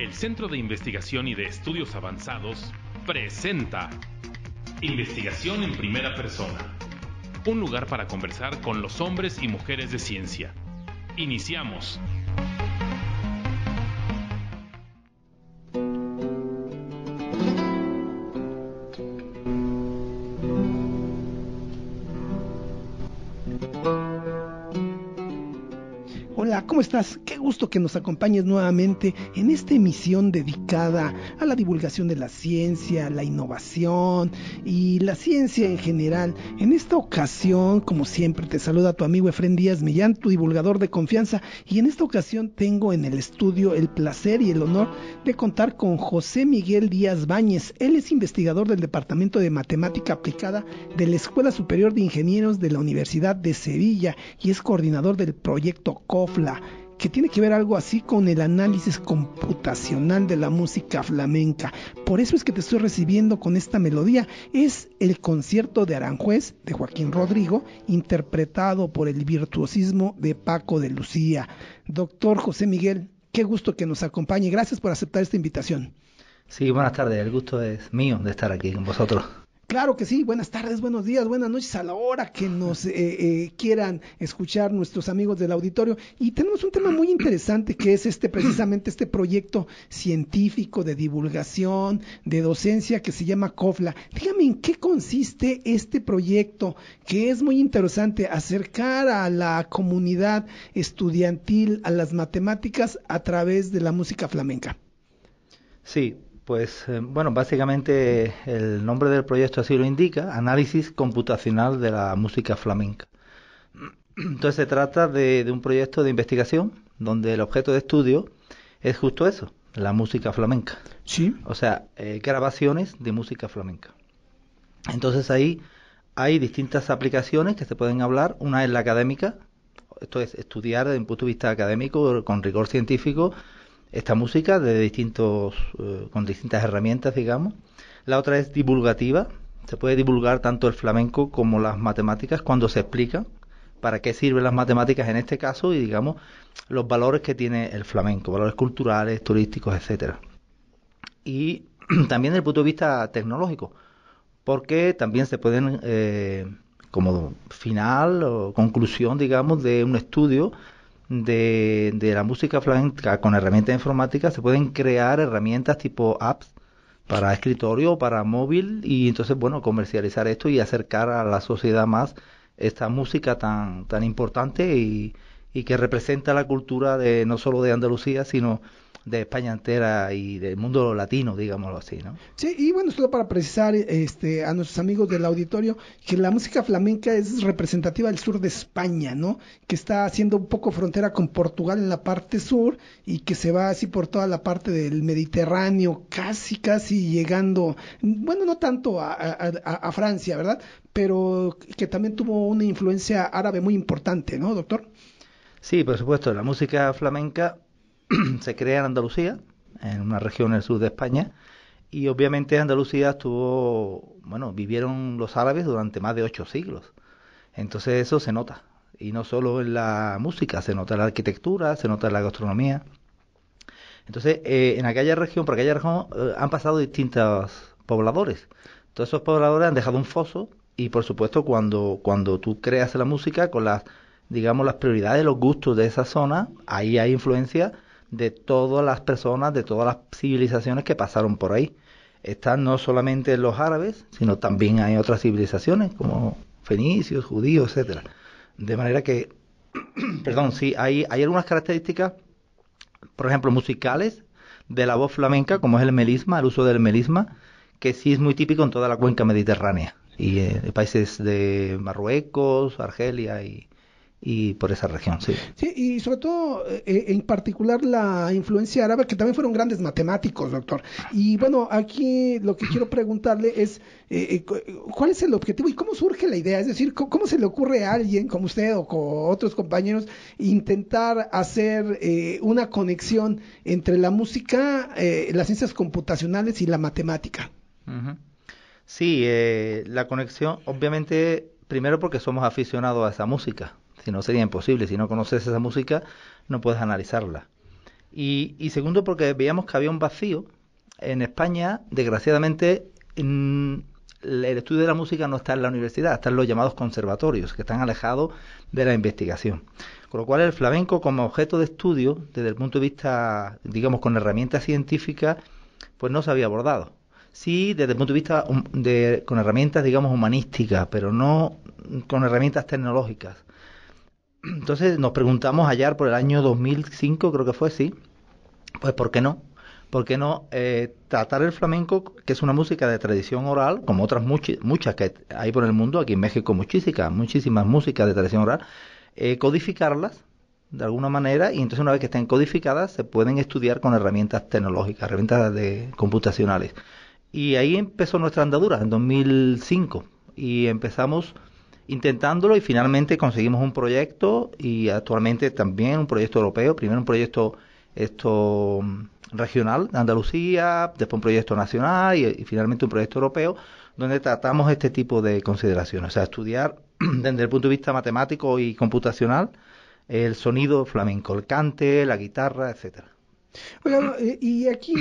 El Centro de Investigación y de Estudios Avanzados presenta Investigación en Primera Persona, un lugar para conversar con los hombres y mujeres de ciencia. Iniciamos. ¿Cómo estás? Qué gusto que nos acompañes nuevamente en esta emisión dedicada a la divulgación de la ciencia, la innovación y la ciencia en general. En esta ocasión, como siempre, te saluda tu amigo Efren Díaz Millán, tu divulgador de confianza, y en esta ocasión tengo en el estudio el placer y el honor de contar con José Miguel Díaz Báñez. Él es investigador del Departamento de Matemática Aplicada de la Escuela Superior de Ingenieros de la Universidad de Sevilla y es coordinador del proyecto COFLA que tiene que ver algo así con el análisis computacional de la música flamenca. Por eso es que te estoy recibiendo con esta melodía. Es el concierto de Aranjuez de Joaquín Rodrigo, interpretado por el virtuosismo de Paco de Lucía. Doctor José Miguel, qué gusto que nos acompañe. Gracias por aceptar esta invitación. Sí, buenas tardes. El gusto es mío de estar aquí con vosotros. Claro que sí, buenas tardes, buenos días, buenas noches a la hora que nos eh, eh, quieran escuchar nuestros amigos del auditorio. Y tenemos un tema muy interesante que es este precisamente este proyecto científico de divulgación, de docencia que se llama COFLA. Dígame en qué consiste este proyecto que es muy interesante acercar a la comunidad estudiantil a las matemáticas a través de la música flamenca. Sí, pues eh, bueno, básicamente el nombre del proyecto así lo indica, Análisis Computacional de la Música Flamenca. Entonces se trata de, un proyecto de investigación donde el objeto de estudio es justo eso, la música flamenca. Sí. O sea, eh, grabaciones de música flamenca. Entonces ahí hay distintas aplicaciones que se pueden hablar. Una es la académica, esto es estudiar desde un punto de vista académico con rigor científico esta música de distintos, eh, con distintas herramientas, digamos. La otra es divulgativa. Se puede divulgar tanto el flamenco como las matemáticas cuando se explica para qué sirven las matemáticas en este caso y digamos los valores que tiene el flamenco, valores culturales, turísticos, etcétera. Y también desde el punto de vista tecnológico, porque también se pueden eh, como final o conclusión, digamos, de un estudio de, de la música flamenca con herramientas informáticas, se pueden crear herramientas tipo apps para escritorio, para móvil y entonces, bueno, comercializar esto y acercar a la sociedad más esta música tan, tan importante y, y que representa la cultura de no solo de Andalucía, sino de España entera y del mundo latino, digámoslo así, ¿no? Sí, y bueno, solo para precisar este, a nuestros amigos del auditorio que la música flamenca es representativa del sur de España, ¿no? Que está haciendo un poco frontera con Portugal en la parte sur y que se va así por toda la parte del Mediterráneo, casi, casi llegando, bueno, no tanto a, a Francia, ¿verdad? Pero que también tuvo una influencia árabe muy importante, ¿no, doctor? Sí, por supuesto, la música flamenca se crea en Andalucía, en una región del sur de España, y obviamente Andalucía estuvo, bueno, vivieron los árabes durante más de ocho siglos. Entonces eso se nota, y no solo en la música, se nota en la arquitectura, se nota en la gastronomía. Entonces, eh, en aquella región, por aquella región, eh, han pasado distintos pobladores. Todos esos pobladores han dejado un foso y, por supuesto, cuando, cuando tú creas la música con las, digamos, las prioridades, los gustos de esa zona, ahí hay influencia de todas las personas, de todas las civilizaciones que pasaron por ahí. Están no solamente los árabes, sino también hay otras civilizaciones como fenicios, judíos, etcétera. De manera que, perdón, sí, hay, hay algunas características, por ejemplo, musicales de la voz flamenca, como es el melisma, el uso del melisma, que sí es muy típico en toda la cuenca mediterránea y en eh, países de Marruecos, Argelia y, y por esa región, sí. Sí, y sobre todo, eh, eh, en particular, la influencia árabe, que también fueron grandes matemáticos, doctor. Y bueno, aquí lo que quiero preguntarle es, eh, ¿cuál es el objetivo y cómo surge la idea? Es decir, ¿cómo, se le ocurre a alguien como usted o con otros compañeros intentar hacer una conexión entre la música, las ciencias computacionales y la matemática? Sí, la conexión, obviamente, primero porque somos aficionados a esa música si no sería imposible, si no conoces esa música no puedes analizarla. Y, segundo porque veíamos que había un vacío. En España, desgraciadamente, el estudio de la música no está en la universidad, están los llamados conservatorios, que están alejados de la investigación. Con lo cual el flamenco como objeto de estudio, desde el punto de vista, digamos, con herramientas científicas, pues no se había abordado. Sí, desde el punto de vista con herramientas, digamos, humanísticas, pero no con herramientas tecnológicas. Entonces nos preguntamos ayer por el año 2005, creo que fue, sí, pues ¿por qué no? ¿Por qué no eh, tratar el flamenco, que es una música de tradición oral, como otras muchas que hay por el mundo, aquí en México muchísimas, muchísimas músicas de tradición oral, eh, codificarlas de alguna manera y entonces una vez que estén codificadas se pueden estudiar con herramientas tecnológicas, herramientas de computacionales. Y ahí empezó nuestra andadura en 2005 y empezamos intentándolo y finalmente conseguimos un proyecto y actualmente también un proyecto europeo, primero un proyecto esto regional de Andalucía, después un proyecto nacional y, finalmente un proyecto europeo, donde tratamos este tipo de consideraciones, o sea, estudiar desde el punto de vista matemático y computacional el sonido flamenco, el cante, la guitarra, etcétera. Eh, y aquí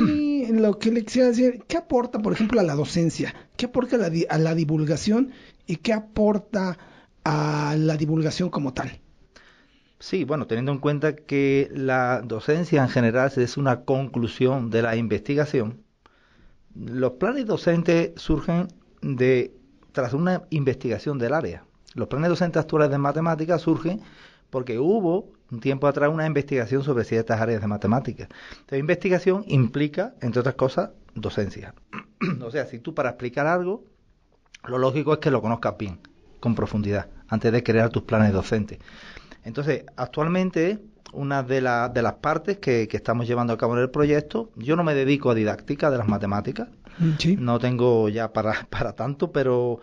lo que le quisiera decir, ¿qué aporta, por ejemplo, a la docencia? ¿Qué aporta a la, a la divulgación y qué aporta a la divulgación como tal. Sí, bueno, teniendo en cuenta que la docencia en general es una conclusión de la investigación, los planes docentes surgen de tras una investigación del área. Los planes docentes actuales de matemáticas surgen porque hubo un tiempo atrás una investigación sobre ciertas áreas de matemáticas. Entonces, investigación implica, entre otras cosas, docencia. o sea, si tú para explicar algo lo lógico es que lo conozcas bien, con profundidad, antes de crear tus planes docentes. Entonces, actualmente, una de, de las partes que, que, estamos llevando a cabo en el proyecto, yo no me dedico a didáctica de las matemáticas, mm, no tengo ya para, para tanto, pero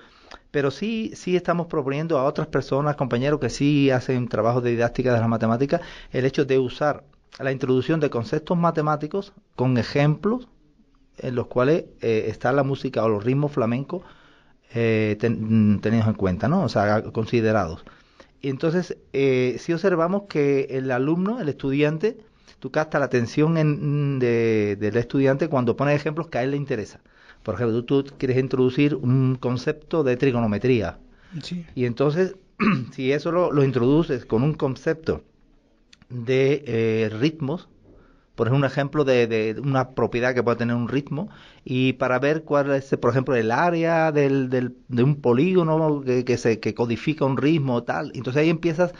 pero sí, sí estamos proponiendo a otras personas, compañeros que sí hacen trabajo de didáctica de las matemáticas, el hecho de usar la introducción de conceptos matemáticos con ejemplos en los cuales eh, está la música o los ritmos flamencos eh, mm, tenidos en cuenta, ¿no? O sea, considerados. Y Entonces, eh, si observamos que el alumno, el estudiante, tú captas la atención en, mm, del estudiante cuando pones ejemplos que a él le interesa. Por ejemplo, tú, quieres introducir un concepto de trigonometría. Y entonces, si eso lo, introduces con un concepto de eh, ritmos, por un ejemplo de, una propiedad que puede tener un ritmo y para ver cuál es, por ejemplo, el área del, de un polígono que, que, se, codifica un ritmo tal. Entonces ahí empiezas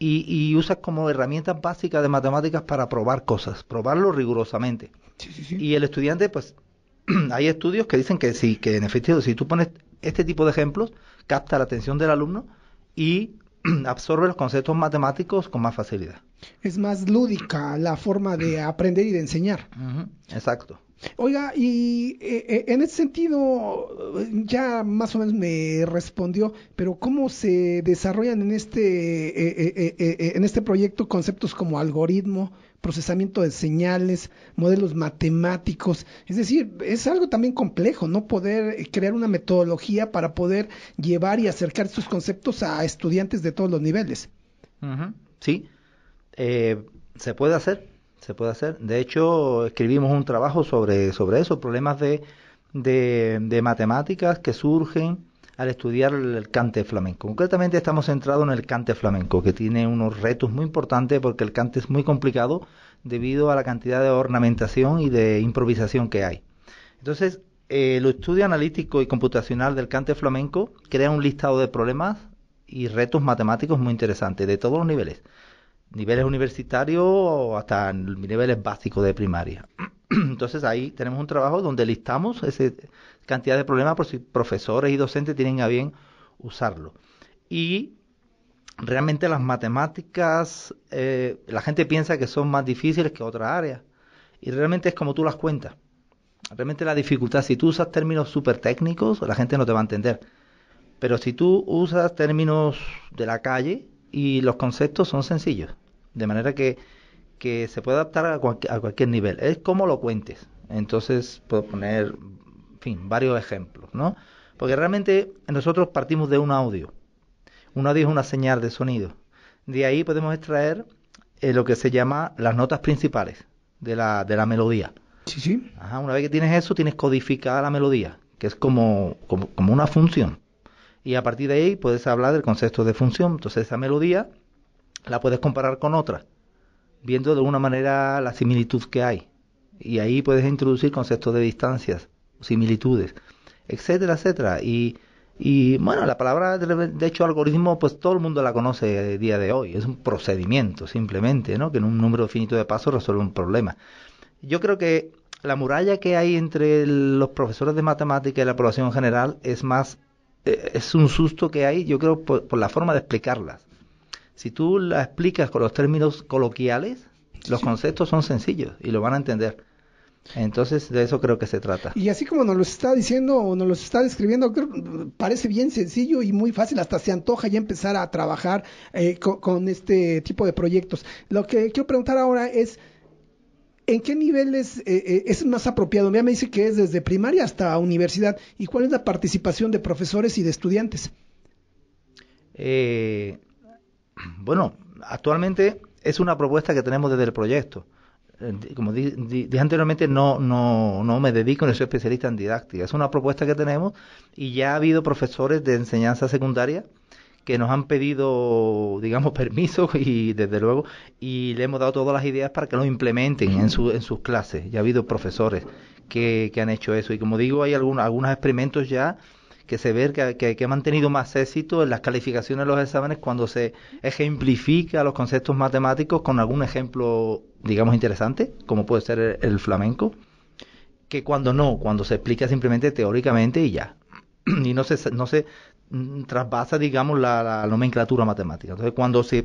y, y, usas como herramientas básicas de matemáticas para probar cosas, probarlo rigurosamente. Y el estudiante, pues, hay estudios que dicen que sí, que en efecto, si tú pones este tipo de ejemplos, capta la atención del alumno y absorbe los conceptos matemáticos con más facilidad. Es más lúdica la forma de aprender y de enseñar. Exacto. Oiga, y eh, eh, en ese sentido, ya más o menos me respondió, pero ¿cómo se desarrollan en este, eh, en este proyecto conceptos como algoritmo, procesamiento de señales, modelos matemáticos? Es decir, es algo también complejo, ¿no? Poder crear una metodología para poder llevar y acercar estos conceptos a estudiantes de todos los niveles. Sí, eh, se puede hacer, se puede hacer. De hecho, escribimos un trabajo sobre, sobre eso, problemas de, de, matemáticas que surgen al estudiar el cante flamenco. Concretamente estamos centrados en el cante flamenco, que tiene unos retos muy importantes porque el cante es muy complicado debido a la cantidad de ornamentación y de improvisación que hay. Entonces, eh, el estudio analítico y computacional del cante flamenco crea un listado de problemas y retos matemáticos muy interesantes de todos los niveles niveles universitarios hasta niveles básicos de primaria. Entonces ahí tenemos un trabajo donde listamos esa cantidad de problemas por si profesores y docentes tienen a bien usarlo. Y realmente las matemáticas, eh, la gente piensa que son más difíciles que otras áreas. Y realmente es como tú las cuentas. Realmente la dificultad, si tú usas términos súper técnicos, la gente no te va a entender. Pero si tú usas términos de la calle y los conceptos son sencillos de manera que, que se puede adaptar a, cualquier nivel. Es como lo cuentes. Entonces puedo poner, fin, varios ejemplos, ¿no? Porque realmente nosotros partimos de un audio. Un audio es una señal de sonido. De ahí podemos extraer eh, lo que se llama las notas principales de la, de la melodía. Sí, sí. una vez que tienes eso, tienes codificada la melodía, que es como, como, como una función. Y a partir de ahí puedes hablar del concepto de función. Entonces esa melodía la puedes comparar con otra, viendo de una manera la similitud que hay. Y ahí puedes introducir conceptos de distancias, similitudes, etcétera, etcétera. Y, y bueno, la palabra, de hecho, algoritmo, pues todo el mundo la conoce a día de hoy. Es un procedimiento, simplemente, ¿no? Que en un número finito de pasos resuelve un problema. Yo creo que la muralla que hay entre los profesores de matemática y la población general es más, eh, es un susto que hay, yo creo, por la forma de explicarlas. Si tú la explicas con los términos coloquiales, los conceptos son sencillos y lo van a entender. Entonces, de eso creo que se trata. Y así como nos lo está diciendo o nos lo está describiendo, parece bien sencillo y muy fácil, hasta se antoja ya empezar a trabajar eh, con, este tipo de proyectos. Lo que quiero preguntar ahora es, ¿en qué niveles eh, eh, es más apropiado? Ya me dice que es desde primaria hasta universidad. ¿Y cuál es la participación de profesores y de estudiantes? Eh, bueno, actualmente es una propuesta que tenemos desde el proyecto. Eh, como dije anteriormente, no, no, no me dedico, no soy especialista en didáctica. Es una propuesta que tenemos y ya ha habido profesores de enseñanza secundaria que nos han pedido, digamos, permiso y desde luego, y le hemos dado todas las ideas para que lo implementen en, su, en sus clases. Ya ha habido profesores que, que han hecho eso. Y como digo, hay algunos experimentos ya que se ve que, que, ha mantenido más éxito en las calificaciones de los exámenes cuando se ejemplifica los conceptos matemáticos con algún ejemplo, digamos, interesante, como puede ser el, flamenco, que cuando no, cuando se explica simplemente teóricamente y ya. Y no se, no se mm, traspasa digamos, la, nomenclatura matemática. Entonces, cuando se,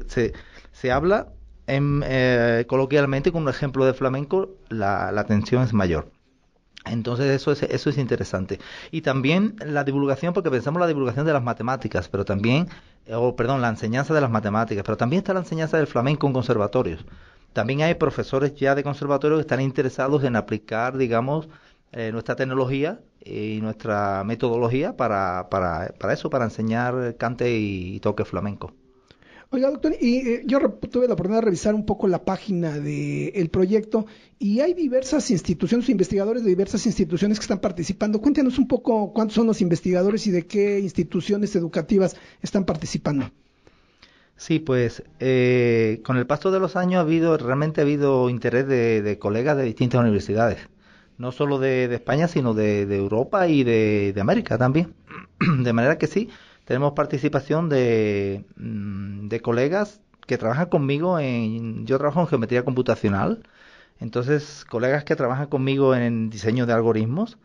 se, habla en, eh, coloquialmente con un ejemplo de flamenco, la, la tensión es mayor. Entonces eso es, eso es interesante. Y también la divulgación, porque pensamos la divulgación de las matemáticas, pero también, eh, o perdón, la enseñanza de las matemáticas, pero también está la enseñanza del flamenco en conservatorios. También hay profesores ya de conservatorios que están interesados en aplicar, digamos, eh, nuestra tecnología y nuestra metodología para, para, para eso, para enseñar cante y toque flamenco. Oiga, doctor, y eh, yo tuve la oportunidad de revisar un poco la página del proyecto y hay diversas instituciones, investigadores de diversas instituciones que están participando. Cuéntanos un poco cuántos son los investigadores y de qué instituciones educativas están participando. Sí, pues eh, con el paso de los años ha habido, realmente ha habido interés de, colegas de distintas universidades, no solo de España, sino de, Europa y de, América también. De manera que sí, tenemos participación mm, de, colegas que trabajan conmigo en... Yo trabajo en geometría computacional, entonces colegas que trabajan conmigo en diseño de algoritmos,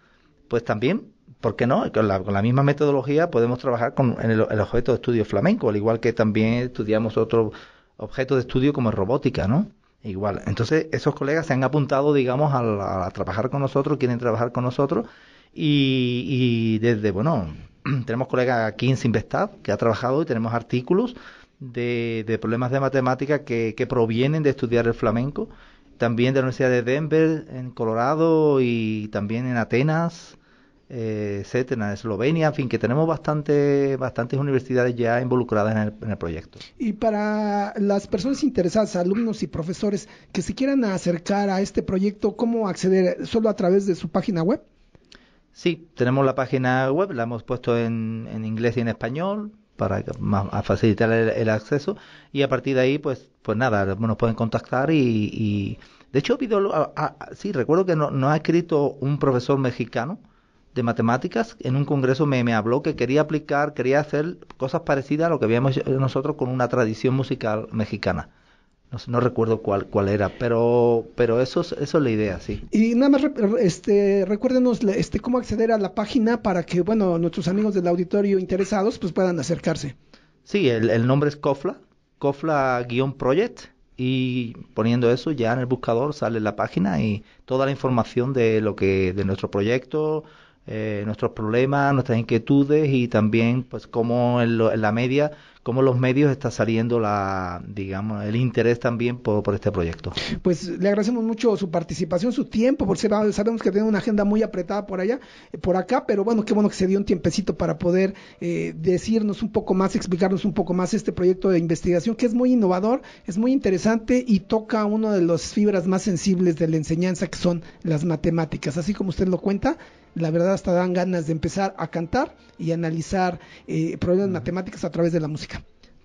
pues también, ¿por qué no? Con la, misma metodología podemos trabajar con, el, objeto de estudio flamenco, al igual que también estudiamos otro objeto de estudio como robótica, ¿no? Igual. Entonces, esos colegas se han apuntado, digamos, a, trabajar con nosotros, quieren trabajar con nosotros y, y desde, bueno, tenemos colega aquí en Sinvestad que ha trabajado y tenemos artículos de, problemas de matemática que, provienen de estudiar el flamenco, también de la Universidad de Denver en Colorado y también en Atenas, eh, etcétera, en Eslovenia, en fin, que tenemos bastante, bastantes universidades ya involucradas en el, en el proyecto. Y para las personas interesadas, alumnos y profesores que se quieran acercar a este proyecto, ¿cómo acceder? ¿Solo a través de su página web? Sí, tenemos la página web, la hemos puesto en, en inglés y en español para facilitar el, acceso y a partir de ahí, pues, pues nada, nos pueden contactar y, y de hecho, pido, sí, recuerdo que nos no ha escrito un profesor mexicano de matemáticas en un congreso me, me, habló que quería aplicar, quería hacer cosas parecidas a lo que habíamos hecho nosotros con una tradición musical mexicana no, recuerdo cuál, cuál era, pero, pero eso, es, eso es la idea, sí. Y nada más, este, recuérdenos este, cómo acceder a la página para que, bueno, nuestros amigos del auditorio interesados pues puedan acercarse. Sí, el, el nombre es COFLA, COFLA-project, y poniendo eso ya en el buscador sale la página y toda la información de lo que, de nuestro proyecto, eh, nuestros problemas, nuestras inquietudes y también pues cómo en la media cómo los medios está saliendo la, digamos, el interés también por, este proyecto. Pues le agradecemos mucho su participación, su tiempo, porque sabemos que tiene una agenda muy apretada por allá, eh, por acá, pero bueno, qué bueno que se dio un tiempecito para poder eh, decirnos un poco más, explicarnos un poco más este proyecto de investigación, que es muy innovador, es muy interesante y toca una de las fibras más sensibles de la enseñanza, que son las matemáticas. Así como usted lo cuenta, la verdad hasta dan ganas de empezar a cantar y analizar eh, problemas matemáticos a través de la música.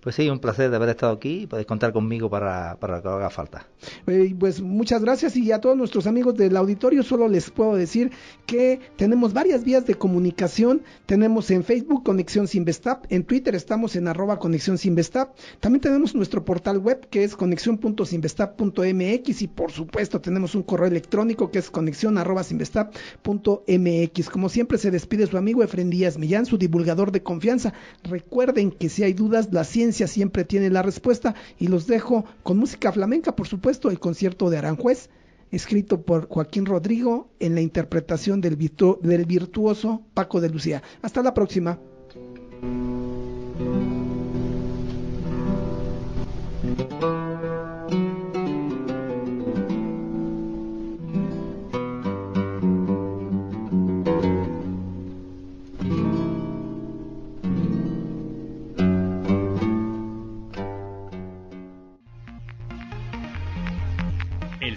Pues sí, un placer de haber estado aquí y podéis contar conmigo para, para que haga falta. Eh, pues muchas gracias y a todos nuestros amigos del auditorio solo les puedo decir que tenemos varias vías de comunicación. Tenemos en Facebook Conexión Sin Vestap, en Twitter estamos en arroba Conexión Sin Vestap. También tenemos nuestro portal web que es conexión.sinvestap.mx y por supuesto tenemos un correo electrónico que es conexión .mx. Como siempre se despide su amigo Efren Díaz Millán, su divulgador de confianza. Recuerden que si hay dudas, la ciencia siempre tiene la respuesta y los dejo con música flamenca, por supuesto, el concierto de Aranjuez, escrito por Joaquín Rodrigo en la interpretación del virtuoso Paco de Lucía. Hasta la próxima.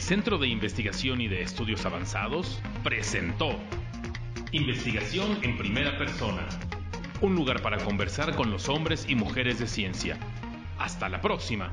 Centro de Investigación y de Estudios Avanzados presentó Investigación en Primera Persona, un lugar para conversar con los hombres y mujeres de ciencia. Hasta la próxima.